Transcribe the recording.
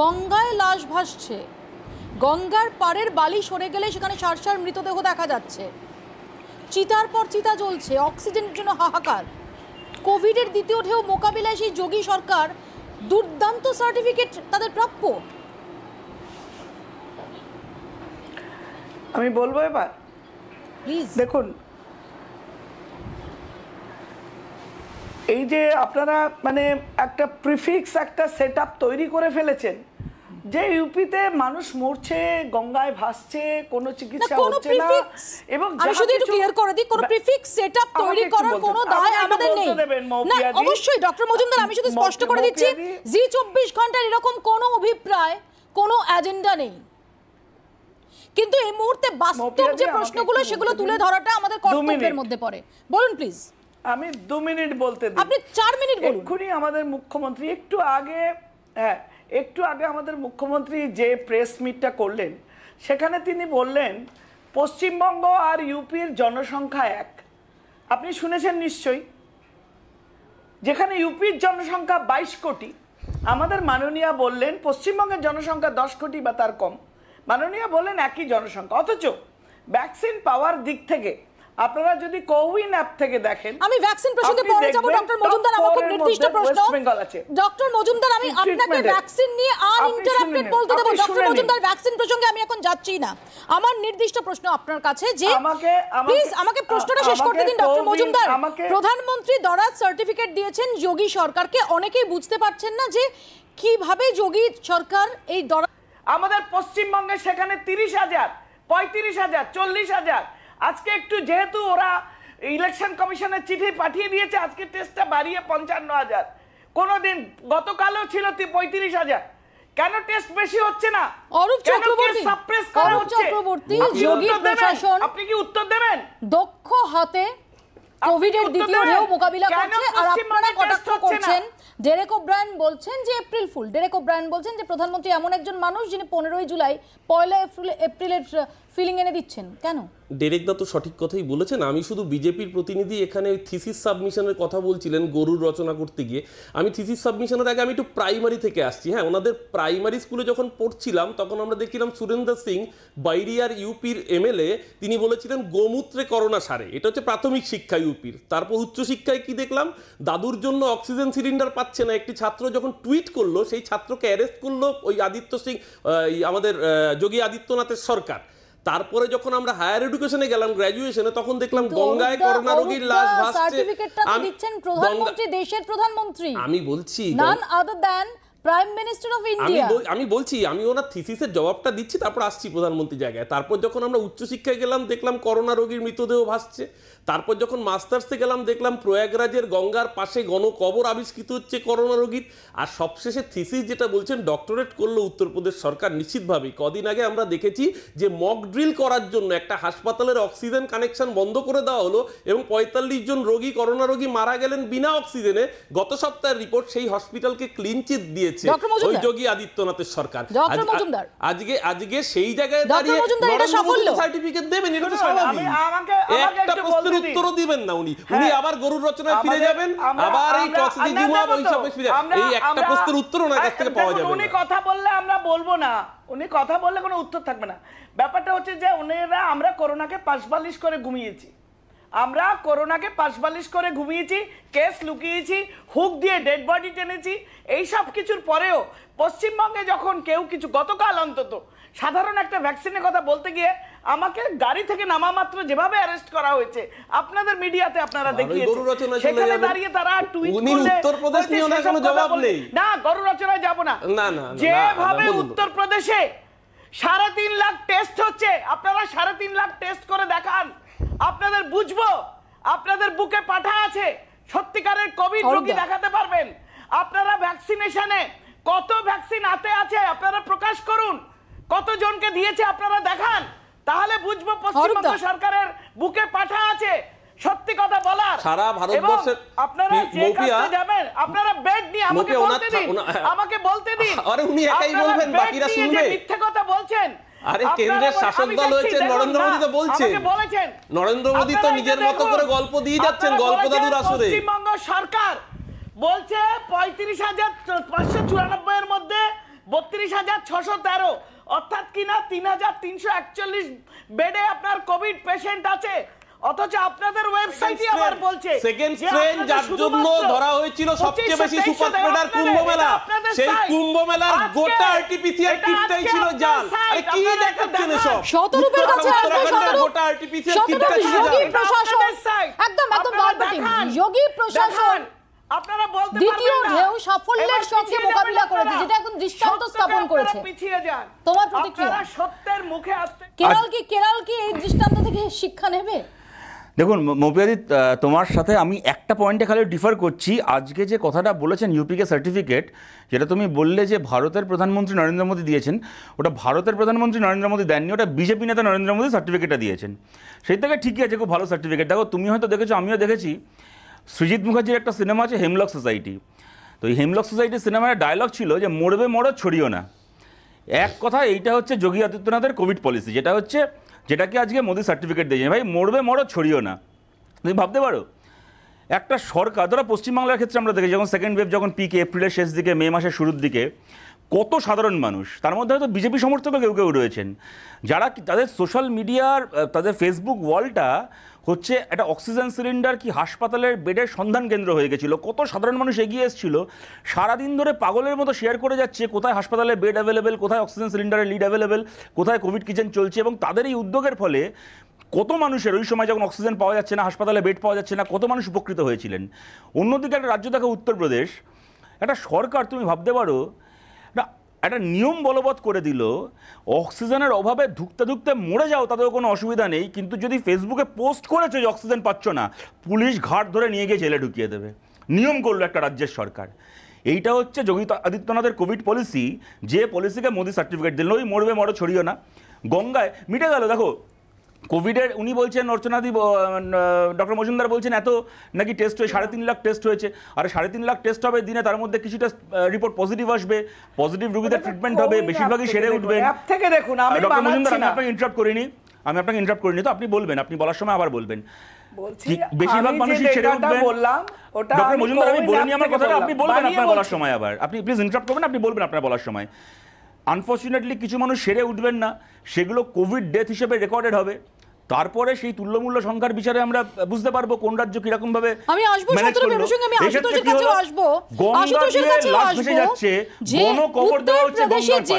গঙ্গায় লাশ ভাসছে গঙ্গার পাড়ের বালি সরে গেলে সেখানে সারসার মৃতদেহ দেখা যাচ্ছে চিতার পর চিতা জ্বলছে অক্সিজেনের জন্য হাহাকার কোভিডের দ্বিতীয় ঢেউ মোকাবিলায় সেই যোগী সরকার দুর্দান্ত সার্টিফিকেট তাদের প্রাপ্য আমি বলবো এবার প্লিজ দেখুন এই যে আপনারা মানে একটা প্রিফিক্স একটা সেট তৈরি করে ফেলেছেন যে ইউপিতে মানুষ মরছে গঙ্গায় ভাসছে কোন চিকিৎসা হচ্ছে না এবং আমি শুধু একটু ক্লিয়ার করে দিই প্রিফিক্স সেটআপ তৈরি করার কোনো দায় আমাদের নেই না অবশ্যই ডক্টর মজুমদার আমি শুধু স্পষ্ট করে দিচ্ছি জি 24 এরকম কোনো অভিপ্রায় কোন এজেন্ডা নেই কিন্তু এই মুহূর্তে বাস্তব যে প্রশ্নগুলো সেগুলো তুলে ধরাটা আমাদের কর্তব্যের মধ্যে পড়ে বলুন প্লিজ আমি দু মিনিট বলতে দিই আপনি চার মিনিট এক্ষুনি আমাদের মুখ্যমন্ত্রী একটু আগে হ্যাঁ একটু আগে আমাদের মুখ্যমন্ত্রী যে প্রেস মিটটা করলেন সেখানে তিনি বললেন পশ্চিমবঙ্গ আর ইউপির জনসংখ্যা এক আপনি শুনেছেন নিশ্চয়ই যেখানে ইউপির জনসংখ্যা বাইশ কোটি আমাদের মাননীয়া বললেন পশ্চিমবঙ্গের জনসংখ্যা দশ কোটি বা তার কম মাননীয়া বললেন একই জনসংখ্যা অথচ ভ্যাকসিন পাওয়ার দিক থেকে আপনারা যদি কোউইন অ্যাপ থেকে দেখেন আমি ভ্যাকসিন প্রসঙ্গে পরে যাব ডক্টর মজুমদার আমার খুব নির্দিষ্ট প্রশ্ন ডক্টর মজুমদার আমি আপনাকে ভ্যাকসিন নিয়ে আর ইন্টারাপ্টেড বলতে দেব ডক্টর মজুমদার ভ্যাকসিন প্রসঙ্গে আমি এখন যাচ্ছি না আমার নির্দিষ্ট প্রশ্ন আপনার কাছে যে আমাকে প্লিজ আমাকে প্রশ্নটা শেষ করতে দিন ডক্টর মজুমদার প্রধানমন্ত্রী দরাজ সার্টিফিকেট দিয়েছেন যোগী সরকারকে অনেকেই বুঝতে পারছেন না যে কিভাবে যোগী সরকার এই দরাজ আমাদের পশ্চিমবঙ্গে সেখানে তিরিশ হাজার পঁয়ত্রিশ হাজার চল্লিশ হাজার আজকে একটু যেহেতু ওরা ইলেকশন কমিশনের চিঠি পাঠিয়ে দিয়েছে আজকে টেস্টটা বাড়িয়ে পঞ্চান্ন হাজার কোনোদিন গতকালও ছিল পঁয়ত্রিশ হাজার কেন টেস্ট বেশি হচ্ছে না অরূপ চক্রবর্তী সাপ্রেস করা হচ্ছে যোগী প্রশাসন আপনি কি উত্তর দেবেন দক্ষ হাতে দ্বিতীয় ঢেউ মোকাবিলা করছে আর আপনারা কটাক্ষ করছেন ডেরেক ওব্রায়ন বলছেন যে এপ্রিল ফুল ডেরেক ওব্রায়ন বলছেন যে প্রধানমন্ত্রী এমন একজন মানুষ যিনি পনেরোই জুলাই পয়লা এপ্রিল এপ্রিলের ফিলিং এনে দিচ্ছেন কেন ডেরেক দা তো সঠিক কথাই বলেছেন আমি শুধু বিজেপির প্রতিনিধি এখানে ওই থিসিস সাবমিশনের কথা বলছিলেন গরুর রচনা করতে গিয়ে আমি থিসিস সাবমিশনের আগে আমি একটু প্রাইমারি থেকে আসছি হ্যাঁ ওনাদের প্রাইমারি স্কুলে যখন পড়ছিলাম তখন আমরা দেখছিলাম সুরেন্দ্র সিং বাইরিয়ার ইউপির এমএলএ তিনি বলেছিলেন গোমূত্রে করোনা সারে এটা হচ্ছে প্রাথমিক শিক্ষা ইউপির তারপর উচ্চশিক্ষায় কি দেখলাম দাদুর জন্য অক্সিজেন সিলিন্ডার পাচ্ছে না একটি ছাত্র যখন টুইট করলো সেই ছাত্রকে অ্যারেস্ট করলো ওই আদিত্য সিং আমাদের যোগী আদিত্যনাথের সরকার তারপরে যখন আমরা হায়ার এডুকেশনে গেলাম গ্র্যাজুয়েশনে তখন দেখলাম গঙ্গায় করোনা রোগীর লাশ ভাসছে দিচ্ছেন প্রধানমন্ত্রী দেশের প্রধানমন্ত্রী আমি বলছি নান আদার দ্যান আমি বলছি আমি ওনার থিসিসের জবাবটা দিচ্ছি তারপর আসছি প্রধানমন্ত্রী জায়গায় তারপর যখন আমরা উচ্চশিক্ষায় গেলাম দেখলাম করোনা রোগীর মৃতদেহ ভাসছে তারপর যখন মাস্টার্সে গেলাম দেখলাম প্রয়াগরাজের গঙ্গার পাশে গণকবর আবিষ্কৃত হচ্ছে করোনা রোগীর আর সবশেষে থিসিস যেটা বলছেন ডক্টরেট করলো উত্তরপ্রদেশ সরকার নিশ্চিতভাবেই কদিন আগে আমরা দেখেছি যে মক ড্রিল করার জন্য একটা হাসপাতালের অক্সিজেন কানেকশন বন্ধ করে দেওয়া হলো এবং পঁয়তাল্লিশ জন রোগী করোনা রোগী মারা গেলেন বিনা অক্সিজেনে গত সপ্তাহের রিপোর্ট সেই হসপিটালকে ক্লিন চিট দিয়েছে ওই যোগী আদিত্যনাথের সরকার আজকে আজকে সেই জায়গায় দাঁড়িয়ে সার্টিফিকেট দেবেন এটা আমাকে একটা প্রশ্নের উত্তরও দিবেন না উনি হ্যাঁ। উনি আবার গরুর রচনায় ফিরে যাবেন আবার এই কক্সিজিমা ওইসব ফিরে এই একটা প্রশ্নের উত্তর ওনার কাছ থেকে পাওয়া যাবে উনি কথা বললে আমরা বলবো না উনি কথা বললে কোনো উত্তর থাকবে না ব্যাপারটা হচ্ছে যে উনিরা আমরা করোনাকে পাশবালিশ করে ঘুমিয়েছি আমরা করোনাকে পাশবালিশ করে ঘুমিয়েছি কেস লুকিয়েছি হুক দিয়ে ডেড বডি টেনেছি এই সব কিছুর পরেও পশ্চিমবঙ্গে যখন কেউ কিছু গতকাল অন্তত সাধারণ একটা ভ্যাকসিনের কথা বলতে গিয়ে আমাকে গাড়ি থেকে নামা মাত্র যেভাবে অ্যারেস্ট করা হয়েছে আপনাদের মিডিয়াতে আপনারা দেখিয়েছেন সেখানে দাঁড়িয়ে তারা টুইট করলে না গরু রচনায় যাবো না না না যেভাবে উত্তরপ্রদেশে সাড়ে তিন লাখ টেস্ট হচ্ছে আপনারা সাড়ে তিন লাখ টেস্ট করে দেখান আপনাদের বুঝবো আপনাদের বুকে পাঠা আছে সত্যিকারের কোভিড রোগী দেখাতে পারবেন আপনারা ভ্যাকসিনেশনে কত ভ্যাকসিন হাতে আছে আপনারা প্রকাশ করুন কতজনকে দিয়েছে আপনারা দেখান তাহলে বুঝবো পশ্চিমবঙ্গ সরকারের বুকে পাঠা আছে সত্যি কথা বলার সারা ভারতবর্ষের আপনারা যে কাজে যাবেন আপনারা বেড নিয়ে আমাকে বলতে দিন আমাকে বলতে দিন আরে উনি একাই বলবেন বাকিরা শুনবে মিথ্যে কথা বলছেন আরে কেন্দ্রের শাসক দল হয়েছে নরেন্দ্র মোদী তো বলছে নরেন্দ্র মোদী তো নিজের মতো করে গল্প দিয়ে যাচ্ছেন গল্প দাদুর আসরে পশ্চিমবঙ্গ সরকার বলছে পঁয়ত্রিশ হাজার পাঁচশো চুরানব্বই এর মধ্যে বত্রিশ হাজার ছশো তেরো অর্থাৎ কিনা তিন হাজার তিনশো একচল্লিশ বেডে আপনার কোভিড পেশেন্ট আছে অথচ আপনাদের আবার বলছে সেকেন্ড ট্রেন যার জন্য ধরা হয়েছিল সবচেয়ে বেশি সুপার স্প্রেডার সেই গোটা কিটটাই ছিল জাল আরে কি দেখাচ্ছেন এসব কাছে আসবে গোটা ছিল জাল প্রশাসন একদম একদম গল্পটি যোগী প্রশাসন আপনারা বলতে দ্বিতীয় ঢেউ সাফল্যের সঙ্গে মোকাবিলা করেছে যেটা একদম দৃষ্টান্ত স্থাপন করেছে পিছিয়ে যান তোমার প্রতিক্রিয়া সত্যের মুখে আসতে কেরল কি কেরল কি এই দৃষ্টান্ত থেকে শিক্ষা নেবে দেখুন মৌপিয়াদি তোমার সাথে আমি একটা পয়েন্টে খালি ডিফার করছি আজকে যে কথাটা বলেছেন ইউপিকে সার্টিফিকেট যেটা তুমি বললে যে ভারতের প্রধানমন্ত্রী নরেন্দ্র মোদী দিয়েছেন ওটা ভারতের প্রধানমন্ত্রী নরেন্দ্র মোদী দেননি ওটা বিজেপি নেতা নরেন্দ্র মোদী সার্টিফিকেটটা দিয়েছেন সেই থেকে ঠিকই আছে খুব ভালো সার্টিফিকেট দেখো তুমি হয়তো দেখেছো আমিও দেখেছি সৃজিত মুখার্জির একটা সিনেমা আছে হেমলক সোসাইটি তো এই হেমলক সোসাইটির সিনেমার ডায়লগ ছিল যে মরবে মরো ছড়িও না এক কথা এইটা হচ্ছে যোগী আদিত্যনাথের কোভিড পলিসি যেটা হচ্ছে যেটাকে আজকে মোদি সার্টিফিকেট দিয়েছে ভাই মরবে মরো ছড়িও না তুমি ভাবতে পারো একটা সরকার ধরো পশ্চিমবাংলার ক্ষেত্রে আমরা দেখি যখন সেকেন্ড ওয়েভ যখন পিকে এপ্রিলের শেষ দিকে মে মাসের শুরুর দিকে কত সাধারণ মানুষ তার মধ্যে হয়তো বিজেপি সমর্থকও কেউ কেউ রয়েছেন যারা তাদের সোশ্যাল মিডিয়ার তাদের ফেসবুক ওয়ালটা হচ্ছে একটা অক্সিজেন সিলিন্ডার কি হাসপাতালের বেডের সন্ধান কেন্দ্র হয়ে গেছিল কত সাধারণ মানুষ এগিয়ে এসেছিল সারাদিন ধরে পাগলের মতো শেয়ার করে যাচ্ছে কোথায় হাসপাতালে বেড অ্যাভেলেবেল কোথায় অক্সিজেন সিলিন্ডারের লিড অ্যাভেলেবেল কোথায় কোভিড কিচেন চলছে এবং তাদের এই উদ্যোগের ফলে কত মানুষের ওই সময় যখন অক্সিজেন পাওয়া যাচ্ছে না হাসপাতালে বেড পাওয়া যাচ্ছে না কত মানুষ উপকৃত হয়েছিলেন অন্যদিকে একটা রাজ্য দেখো উত্তরপ্রদেশ একটা সরকার তুমি ভাবতে পারো একটা নিয়ম বলবৎ করে দিল অক্সিজেনের অভাবে ধুকতে ধুকতে মরে যাও তাদের কোনো অসুবিধা নেই কিন্তু যদি ফেসবুকে পোস্ট করেছো যে অক্সিজেন পাচ্ছ না পুলিশ ঘাট ধরে নিয়ে গিয়ে জেলে ঢুকিয়ে দেবে নিয়ম করলো একটা রাজ্যের সরকার এইটা হচ্ছে যোগী আদিত্যনাথের কোভিড পলিসি যে পলিসিকে মোদি সার্টিফিকেট দিল ওই মরবে মরো ছড়িও না গঙ্গায় মিটে গেল দেখো কোভিডের উনি বলছেন অর্চনাদি ডক্টর মজুমদার বলছেন এত নাকি টেস্ট হয়ে সাড়ে তিন লাখ টেস্ট হয়েছে আর সাড়ে তিন লাখ টেস্ট হবে দিনে তার মধ্যে কিছুটা রিপোর্ট পজিটিভ আসবে পজিটিভ রুগীদের ট্রিটমেন্ট হবে বেশিরভাগই সেরে উঠবে থেকে দেখুন ডক্টর মজুমদার আমি আপনাকে ইন্টারাপ্ট করিনি আমি আপনাকে ইন্টারাপ্ট করিনি তো আপনি বলবেন আপনি বলার সময় আবার বলবেন বেশিরভাগ মানুষই সেরে উঠবে বললাম ডক্টর মজুমদার আমি বলিনি আমার কথাটা আপনি বলবেন আপনার বলার সময় আবার আপনি প্লিজ ইন্টারাপ্ট করবেন আপনি বলবেন আপনার বলার সময় আনফর্চুনেটলি কিছু মানুষ সেরে উঠবেন না সেগুলো কোভিড ডেথ হিসেবে রেকর্ডেড হবে তারপরে সেই তুল্যমূল্য সংখ্যার বিচারে আমরা বুঝতে পারবো কোন রাজ্য কিরকম ভাবে আমি আসবো আসবো